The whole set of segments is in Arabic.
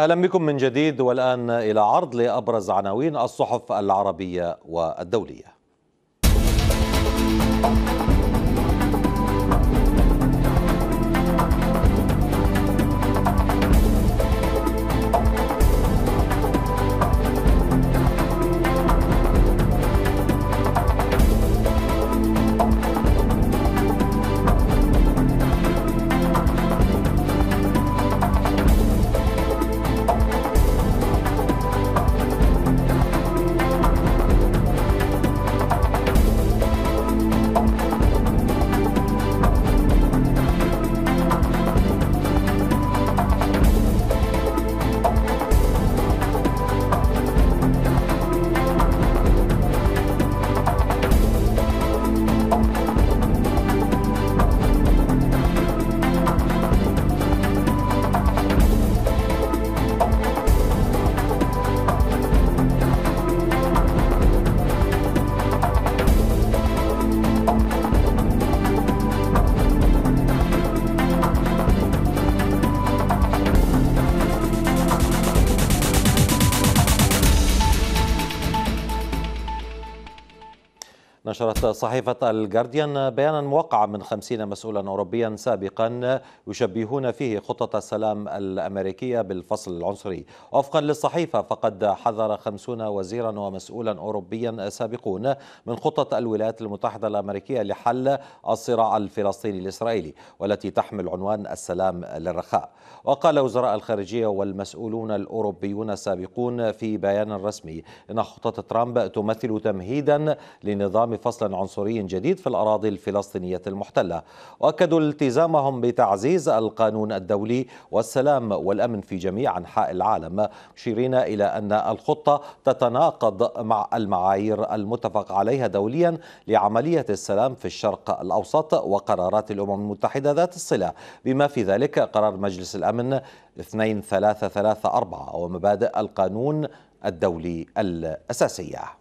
اهلا بكم من جديد والان الى عرض لابرز عناوين الصحف العربيه والدوليه. نشرت صحيفة الجارديان بيانا موقعا من خمسين مسؤولا أوروبيا سابقا يشبهون فيه خطة السلام الأمريكية بالفصل العنصري وفقا للصحيفة فقد حذر خمسون وزيرا ومسؤولا أوروبيا سابقون من خطة الولايات المتحدة الأمريكية لحل الصراع الفلسطيني الإسرائيلي والتي تحمل عنوان السلام للرخاء وقال وزراء الخارجية والمسؤولون الأوروبيون السابقون في بيان رسمي إن خطة ترامب تمثل تمهيدا لنظام فصل فصل عنصري جديد في الأراضي الفلسطينية المحتلة وأكدوا التزامهم بتعزيز القانون الدولي والسلام والأمن في جميع أنحاء العالم مشيرين إلى أن الخطة تتناقض مع المعايير المتفق عليها دوليا لعملية السلام في الشرق الأوسط وقرارات الأمم المتحدة ذات الصلة بما في ذلك قرار مجلس الأمن 2334 ومبادئ القانون الدولي الأساسية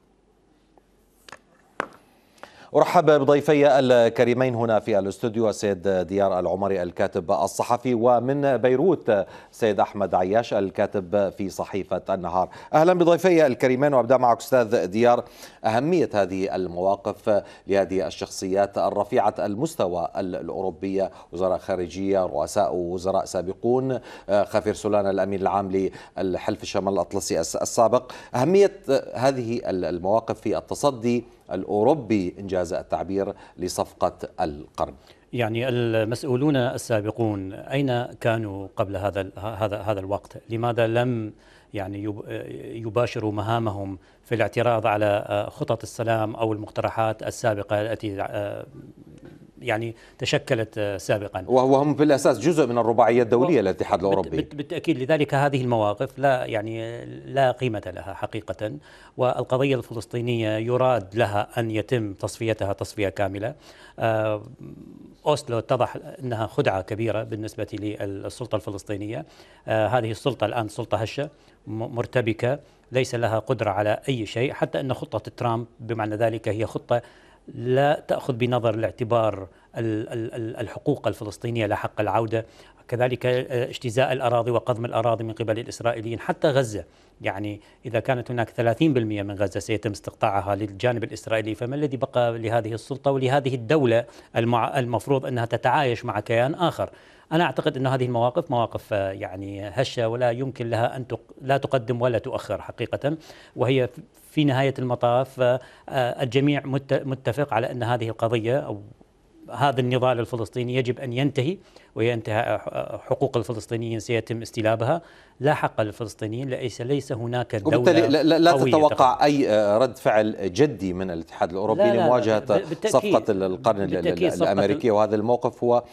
أرحب بضيفي الكريمين هنا في الاستوديو السيد ديار العمري الكاتب الصحفي ومن بيروت سيد أحمد عياش الكاتب في صحيفة النهار أهلا بضيفي الكريمين وأبدأ معك أستاذ ديار أهمية هذه المواقف لهذه الشخصيات الرفيعة المستوى الأوروبية وزراء خارجية رؤساء وزراء سابقون خفير سولان الأمين العام للحلف الشمال الأطلسي السابق أهمية هذه المواقف في التصدي الأوروبي إنجاز التعبير لصفقة القرن يعني المسؤولون السابقون أين كانوا قبل هذا هذا هذا الوقت؟ لماذا لم يعني يباشروا مهامهم في الاعتراض على خطط السلام او المقترحات السابقه التي آه، يعني تشكلت آه، سابقا وهم بالاساس جزء من الرباعيه الدوليه للاتحاد الاوروبي بالتاكيد لذلك هذه المواقف لا يعني لا قيمه لها حقيقه والقضيه الفلسطينيه يراد لها ان يتم تصفيتها تصفيه كامله آه، اوسلو اتضح انها خدعه كبيره بالنسبه للسلطه الفلسطينيه آه، هذه السلطه الان سلطه هشه مرتبكه ليس لها قدره على اي شيء حتى ان خطه ترامب بمعنى ذلك هي خطه لا تأخذ بنظر الاعتبار الحقوق الفلسطينية لحق حق العودة كذلك اجتزاء آه، الأراضي وقضم الأراضي من قبل الإسرائيليين حتى غزة يعني إذا كانت هناك 30% من غزة سيتم استقطاعها للجانب الإسرائيلي فما الذي بقى لهذه السلطة ولهذه الدولة المفروض أنها تتعايش مع كيان آخر أنا أعتقد أن هذه المواقف مواقف آه، يعني هشة ولا يمكن لها أن لا تقدم ولا تؤخر حقيقة وهي في نهاية المطاف آه، آه، الجميع متفق على أن هذه القضية أو هذا النضال الفلسطيني يجب ان ينتهي وينتهى حقوق الفلسطينيين سيتم استلابها لا حق للفلسطينيين ليس ليس هناك دوله وبالتالي لا, لا, لا تتوقع اي آه، رد فعل جدي من الاتحاد الاوروبي لا لا لمواجهه صفقه القرن الامريكيه وهذا الموقف هو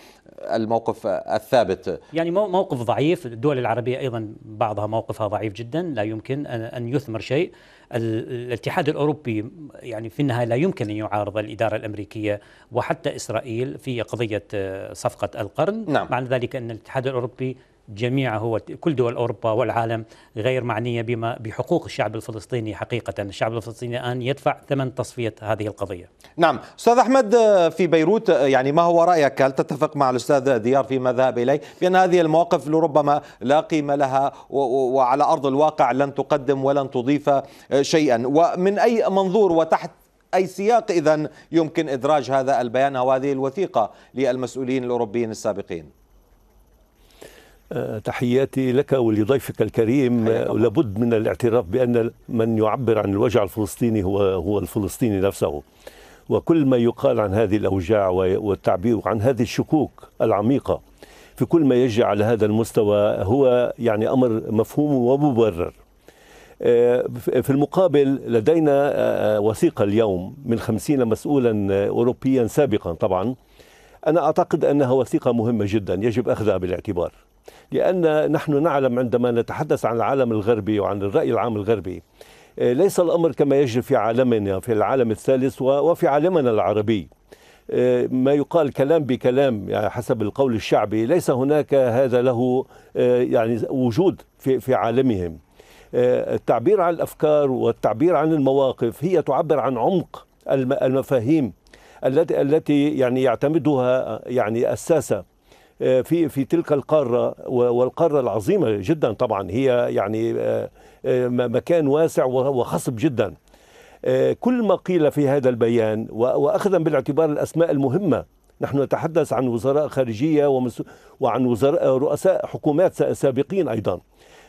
الموقف الثابت يعني موقف ضعيف الدول العربيه ايضا بعضها موقفها ضعيف جدا لا يمكن ان يثمر شيء الاتحاد الاوروبي يعني في النهايه لا يمكن ان يعارض الاداره الامريكيه وحتى اسرائيل في قضيه آه، صفقه القرن نعم. مع ذلك ان الاتحاد الاوروبي جميعه وكل دول اوروبا والعالم غير معنيه بما بحقوق الشعب الفلسطيني حقيقه، الشعب الفلسطيني الان يدفع ثمن تصفيه هذه القضيه. نعم، استاذ احمد آه، في بيروت آه، يعني ما هو رايك؟ هل تتفق مع الاستاذ ديار فيما ذهب اليه بان هذه المواقف لربما لا قيمه لها وعلى ارض الواقع لن تقدم ولن تضيف آه، شيئا، ومن اي منظور وتحت أي سياق إذا يمكن إدراج هذا البيان أو هذه الوثيقة للمسؤولين الأوروبيين السابقين آه، تحياتي لك ولضيفك الكريم آه، لابد من الاعتراف بأن من يعبر عن الوجع الفلسطيني هو هو الفلسطيني نفسه وكل ما يقال عن هذه الأوجاع والتعبير عن هذه الشكوك العميقة في كل ما يجري على هذا المستوى هو يعني أمر مفهوم ومبرر آه، في المقابل لدينا وثيقة اليوم من خمسين مسؤولا أوروبيا سابقا طبعا أنا أعتقد أنها وثيقة مهمة جدا يجب أخذها بالاعتبار لأن نحن نعلم عندما نتحدث عن العالم الغربي وعن الرأي العام الغربي آه، ليس الأمر كما يجري في عالمنا في العالم الثالث وفي عالمنا العربي آه، ما يقال كلام بكلام يعني حسب القول الشعبي ليس هناك هذا له آه، يعني وجود في في عالمهم التعبير عن الافكار والتعبير عن المواقف هي تعبر عن عمق المفاهيم التي التي يعني يعتمدها يعني الساسه في في تلك القاره والقاره العظيمه جدا طبعا هي يعني آه، آه، مكان واسع وخصب جدا آه، كل ما قيل في هذا البيان واخذا بالاعتبار الاسماء المهمه نحن نتحدث عن وزراء خارجيه وعن وزراء رؤساء حكومات سابقين ايضا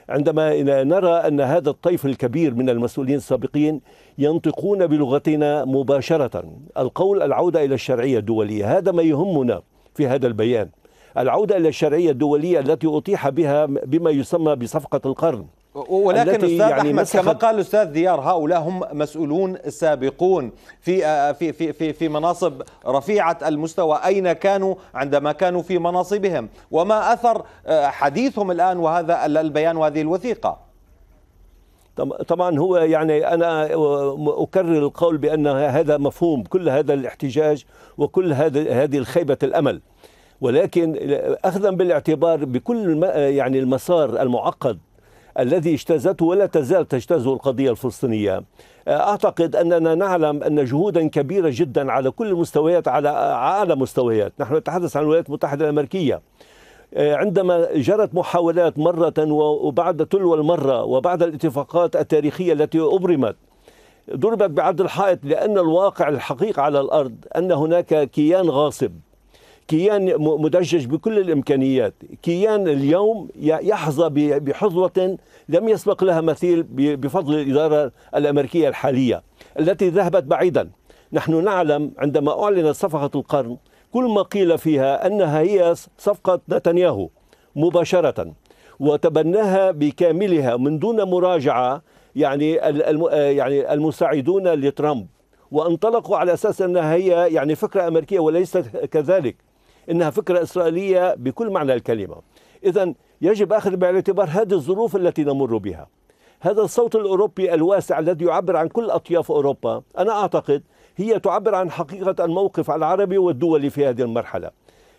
عندما نرى ان هذا الطيف الكبير من المسؤولين السابقين ينطقون بلغتنا مباشره القول العوده الى الشرعيه الدوليه هذا ما يهمنا في هذا البيان العودة إلى الشرعية الدولية التي أطيح بها بما يسمى بصفقة القرن ولكن استاذ يعني احمد كما قال الاستاذ ديار هؤلاء هم مسؤولون سابقون في آه، في في في, في مناصب رفيعه المستوى اين كانوا عندما كانوا في مناصبهم وما اثر آه، حديثهم الان وهذا البيان وهذه الوثيقه طبعا هو يعني انا آه، اكرر القول بان هذا مفهوم كل هذا الاحتجاج وكل هذه هذه الخيبه الامل ولكن أخذا بالاعتبار بكل يعني المسار المعقد الذي اجتازته ولا تزال تجتازه القضية الفلسطينية آه، أعتقد أننا نعلم أن جهودا كبيرة جدا على كل المستويات على أعلى مستويات نحن نتحدث عن الولايات المتحدة الأمريكية آه، عندما جرت محاولات مرة وبعد تلو المرة وبعد الاتفاقات التاريخية التي أبرمت ضربت بعد الحائط لأن الواقع الحقيقي على الأرض أن هناك كيان غاصب كيان مدجج بكل الامكانيات كيان اليوم يحظى بحظوه لم يسبق لها مثيل بفضل الاداره الامريكيه الحاليه التي ذهبت بعيدا نحن نعلم عندما اعلنت صفقه القرن كل ما قيل فيها انها هي صفقه نتنياهو مباشره وتبناها بكاملها من دون مراجعه يعني آه، يعني المساعدون لترامب وانطلقوا على اساس انها هي يعني فكره امريكيه وليست كذلك انها فكره اسرائيليه بكل معنى الكلمه. اذا يجب اخذ بالاعتبار هذه الظروف التي نمر بها. هذا الصوت الاوروبي الواسع الذي يعبر عن كل اطياف اوروبا، انا اعتقد هي تعبر عن حقيقه الموقف العربي والدولي في هذه المرحله.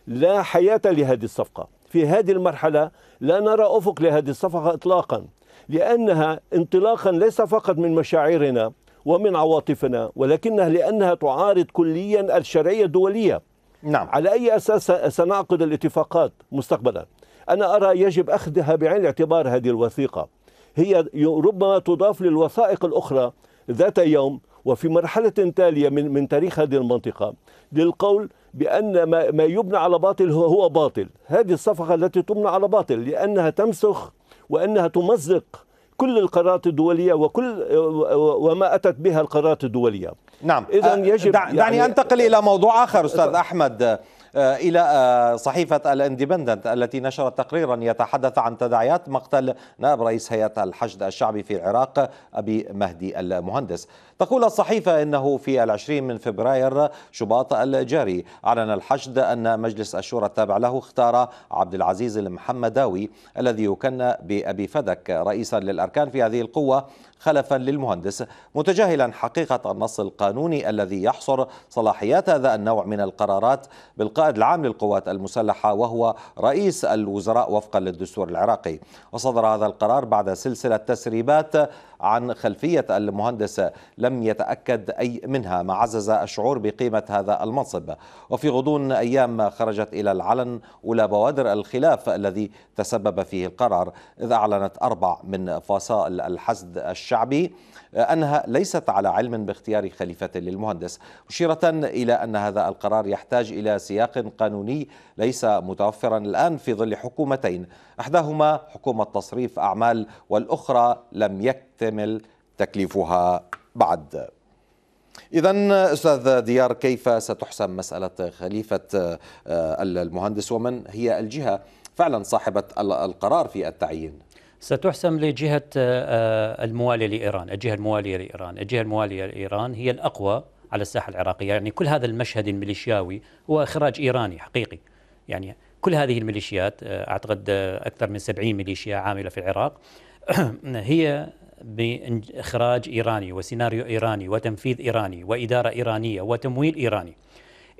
لا حياه لهذه الصفقه، في هذه المرحله لا نرى افق لهذه الصفقه اطلاقا، لانها انطلاقا ليس فقط من مشاعرنا ومن عواطفنا ولكنها لانها تعارض كليا الشرعيه الدوليه نعم على أي أساس سنعقد الاتفاقات مستقبلا أنا أرى يجب أخذها بعين الاعتبار هذه الوثيقة هي ربما تضاف للوثائق الأخرى ذات يوم وفي مرحلة تالية من, من تاريخ هذه المنطقة للقول بأن ما, ما يبنى على باطل هو, هو باطل هذه الصفقة التي تبنى على باطل لأنها تمسخ وأنها تمزق كل القرارات الدولية وكل وما أتت بها القرارات الدولية نعم اذا آه، يجب دع يعني دعني انتقل الى موضوع اخر استاذ احمد آه، إلى آه، صحيفة الاندبندنت التي نشرت تقريرا يتحدث عن تداعيات مقتل نائب رئيس هيئة الحشد الشعبي في العراق أبي مهدي المهندس تقول الصحيفة إنه في العشرين من فبراير شباط الجاري أعلن الحشد أن مجلس الشورى التابع له اختار عبد العزيز المحمداوي الذي يكن بأبي فدك رئيسا للأركان في هذه القوة خلفا للمهندس متجاهلا حقيقة النص القانوني الذي يحصر صلاحيات هذا النوع من القرارات بالقانون القائد العام للقوات المسلحة وهو رئيس الوزراء وفقا للدستور العراقي وصدر هذا القرار بعد سلسلة تسريبات عن خلفية المهندس لم يتأكد أي منها ما عزز الشعور بقيمة هذا المنصب وفي غضون أيام خرجت إلى العلن أولى بوادر الخلاف الذي تسبب فيه القرار إذ أعلنت أربع من فصائل الحسد الشعبي أنها ليست على علم باختيار خليفة للمهندس مشيرة إلى أن هذا القرار يحتاج إلى سياق قانوني ليس متوفرا الآن في ظل حكومتين أحداهما حكومة تصريف أعمال والأخرى لم يكتر يحتمل تكليفها بعد إذا أستاذ ديار كيف ستحسم مسألة خليفة آه، المهندس ومن هي الجهة فعلا صاحبة القرار في التعيين؟ ستحسم لجهة آه، الموالية لإيران الجهة الموالية لإيران الجهة الموالية لإيران هي الأقوى على الساحة العراقية يعني كل هذا المشهد الميليشياوي هو إخراج إيراني حقيقي يعني كل هذه الميليشيات آه، أعتقد أكثر من 70 ميليشيا عاملة في العراق هي بإخراج إيراني وسيناريو إيراني وتنفيذ إيراني وإدارة إيرانية وتمويل إيراني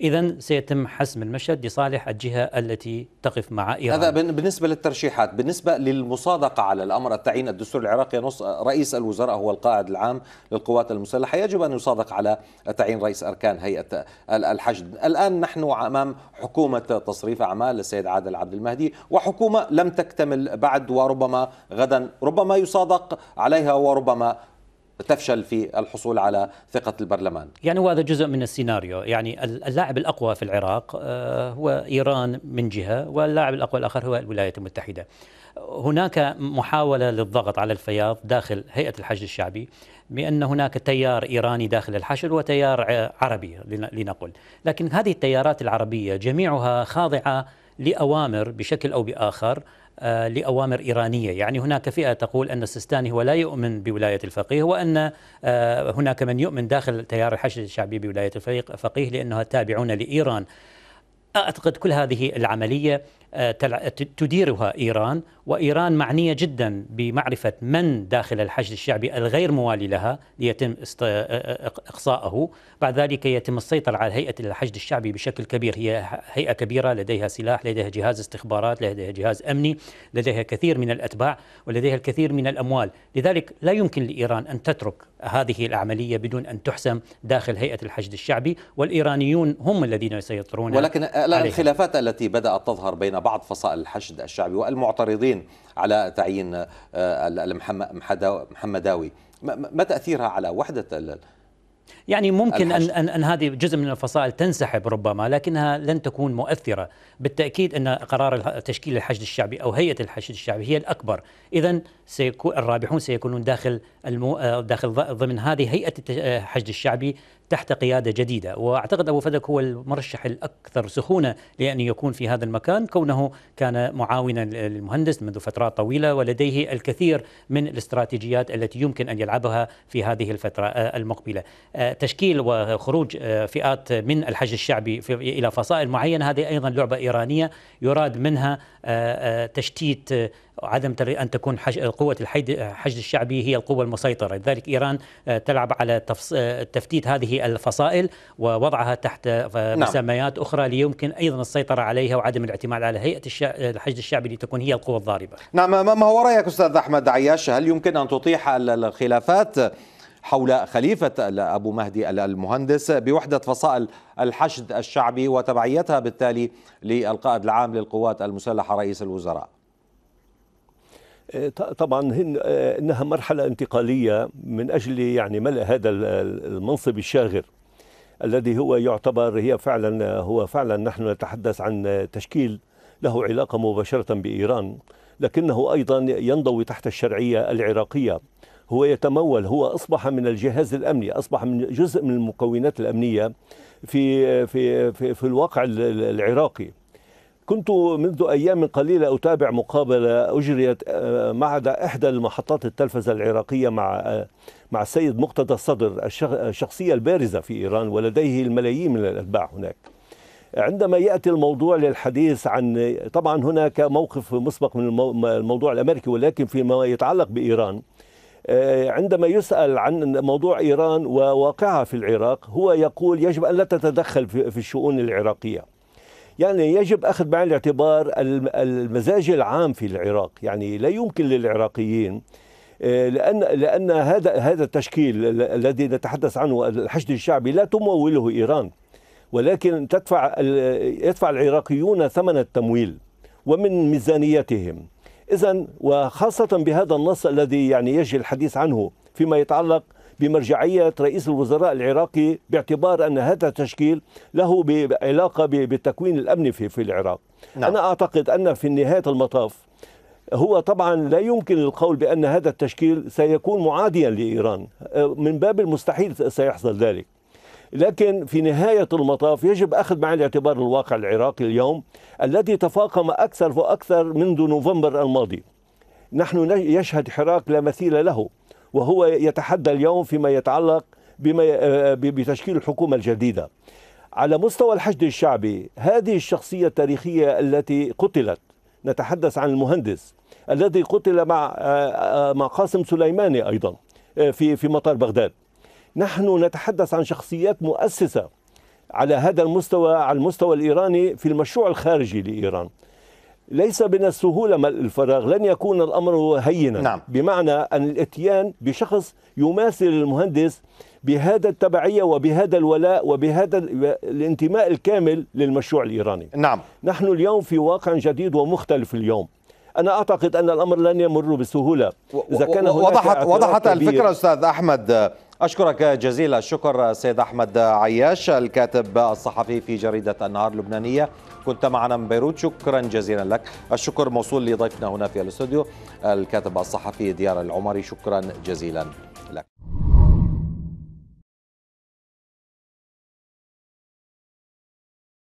إذا سيتم حسم المشهد لصالح الجهة التي تقف مع إيران هذا بالنسبة للترشيحات بالنسبة للمصادقة على الأمر التعيين الدستور العراقي نص رئيس الوزراء هو القائد العام للقوات المسلحة يجب أن يصادق على تعيين رئيس أركان هيئة الحشد الآن نحن أمام حكومة تصريف أعمال للسيد عادل عبد المهدي وحكومة لم تكتمل بعد وربما غدا ربما يصادق عليها وربما تفشل في الحصول على ثقة البرلمان يعني هذا جزء من السيناريو يعني اللاعب الأقوى في العراق آه، هو إيران من جهة واللاعب الأقوى الآخر هو الولايات المتحدة هناك محاولة للضغط على الفياض داخل هيئة الحشد الشعبي بأن هناك تيار إيراني داخل الحشد وتيار عربي لنقل لكن هذه التيارات العربية جميعها خاضعة لأوامر بشكل أو بآخر آه، لأوامر إيرانية يعني هناك فئة تقول أن السيستاني هو لا يؤمن بولاية الفقيه وأن آه، هناك من يؤمن داخل تيار الحشد الشعبي بولاية الفقيه لأنها تابعون لإيران أعتقد كل هذه العملية آه، تديرها ايران وايران معنيه جدا بمعرفه من داخل الحشد الشعبي الغير موالي لها ليتم آه، آه، اقصائه بعد ذلك يتم السيطره على هيئه الحشد الشعبي بشكل كبير هي هيئه كبيره لديها سلاح لديها جهاز استخبارات لديها جهاز امني لديها كثير من الاتباع ولديها الكثير من الاموال لذلك لا يمكن لايران ان تترك هذه العمليه بدون ان تحسم داخل هيئه الحشد الشعبي والايرانيون هم الذين يسيطرون ولكن الخلافات التي بدات تظهر بين بعض فصائل الحشد الشعبي والمعترضين على تعيين آه، محمداوي ما تأثيرها على وحدة يعني ممكن أن, أن, أن هذه جزء من الفصائل تنسحب ربما لكنها لن تكون مؤثرة بالتأكيد أن قرار تشكيل الحشد الشعبي أو هيئة الحشد الشعبي هي الأكبر إذا سيكون الرابحون سيكونون داخل المو... آه، داخل ضمن هذه هيئة الحشد آه، الشعبي تحت قيادة جديدة وأعتقد أبو فدك هو المرشح الأكثر سخونة لأن يكون في هذا المكان كونه كان معاونا للمهندس منذ فترات طويلة ولديه الكثير من الاستراتيجيات التي يمكن أن يلعبها في هذه الفترة آه، المقبلة آه، تشكيل وخروج آه، فئات من الحج الشعبي إلى فصائل معينة هذه أيضا لعبة إيرانية يراد منها تشتيت عدم أن تكون قوة الحشد الشعبي هي القوة المسيطرة لذلك إيران آه، تلعب على آه، تفتيت هذه الفصائل ووضعها تحت آه، نعم. مسميات أخرى ليمكن أيضا السيطرة عليها وعدم الاعتماد على هيئة الحشد الشعبي لتكون هي القوة الضاربة نعم ما هو رأيك أستاذ أحمد عياش هل يمكن أن تطيح الخلافات حول خليفة أبو مهدي المهندس بوحدة فصائل الحشد الشعبي وتبعيتها بالتالي للقائد العام للقوات المسلحة رئيس الوزراء طبعا هن آه، انها مرحله انتقاليه من اجل يعني ملء هذا المنصب الشاغر الذي هو يعتبر هي فعلا هو فعلا نحن نتحدث عن تشكيل له علاقه مباشره بايران لكنه ايضا ينضوي تحت الشرعيه العراقيه هو يتمول هو اصبح من الجهاز الامني اصبح من جزء من المكونات الامنيه في في في, في الواقع العراقي كنت منذ أيام قليلة أتابع مقابلة أجريت آه، مع إحدى المحطات التلفزة العراقية مع آه، مع السيد مقتدى الصدر الشخصية البارزة في إيران ولديه الملايين من الأتباع هناك عندما يأتي الموضوع للحديث عن طبعا هناك موقف مسبق من الموضوع الأمريكي ولكن فيما يتعلق بإيران آه، عندما يسأل عن موضوع إيران وواقعها في العراق هو يقول يجب أن لا تتدخل في الشؤون العراقية يعني يجب أخذ بعين الاعتبار المزاج العام في العراق يعني لا يمكن للعراقيين آه، لان لان هذا هذا التشكيل الذي نتحدث عنه الحشد الشعبي لا تموله ايران ولكن تدفع يدفع العراقيون ثمن التمويل ومن ميزانيتهم اذا وخاصه بهذا النص الذي يعني يجري الحديث عنه فيما يتعلق بمرجعية رئيس الوزراء العراقي باعتبار أن هذا التشكيل له علاقة بالتكوين الأمني في, في العراق نعم. أنا أعتقد أن في نهاية المطاف هو طبعا لا يمكن القول بأن هذا التشكيل سيكون معاديا لإيران أه، من باب المستحيل سيحصل ذلك لكن في نهاية المطاف يجب أخذ معي الاعتبار الواقع العراقي اليوم الذي تفاقم أكثر وأكثر منذ نوفمبر الماضي نحن يشهد حراك لا مثيل له وهو يتحدى اليوم فيما يتعلق بما آه، آه، بتشكيل الحكومة الجديدة على مستوى الحشد الشعبي هذه الشخصية التاريخية التي قتلت نتحدث عن المهندس الذي قتل مع آه، مع قاسم سليماني أيضا في في مطار بغداد نحن نتحدث عن شخصيات مؤسسة على هذا المستوى على المستوى الإيراني في المشروع الخارجي لإيران ليس من السهولة ملء الفراغ لن يكون الأمر هينا نعم. بمعنى أن الاتيان بشخص يماثل المهندس بهذا التبعية وبهذا الولاء وبهذا الانتماء الكامل للمشروع الإيراني نعم نحن اليوم في واقع جديد ومختلف اليوم أنا أعتقد أن الأمر لن يمر بسهولة إذا كان وضحت, وضحت الفكرة أستاذ أحمد أشكرك جزيل الشكر سيد أحمد عياش الكاتب الصحفي في جريدة النهار اللبنانية كنت معنا من بيروت شكرا جزيلا لك الشكر موصول لضيفنا هنا في الاستوديو الكاتب الصحفي ديار العمري شكرا جزيلا لك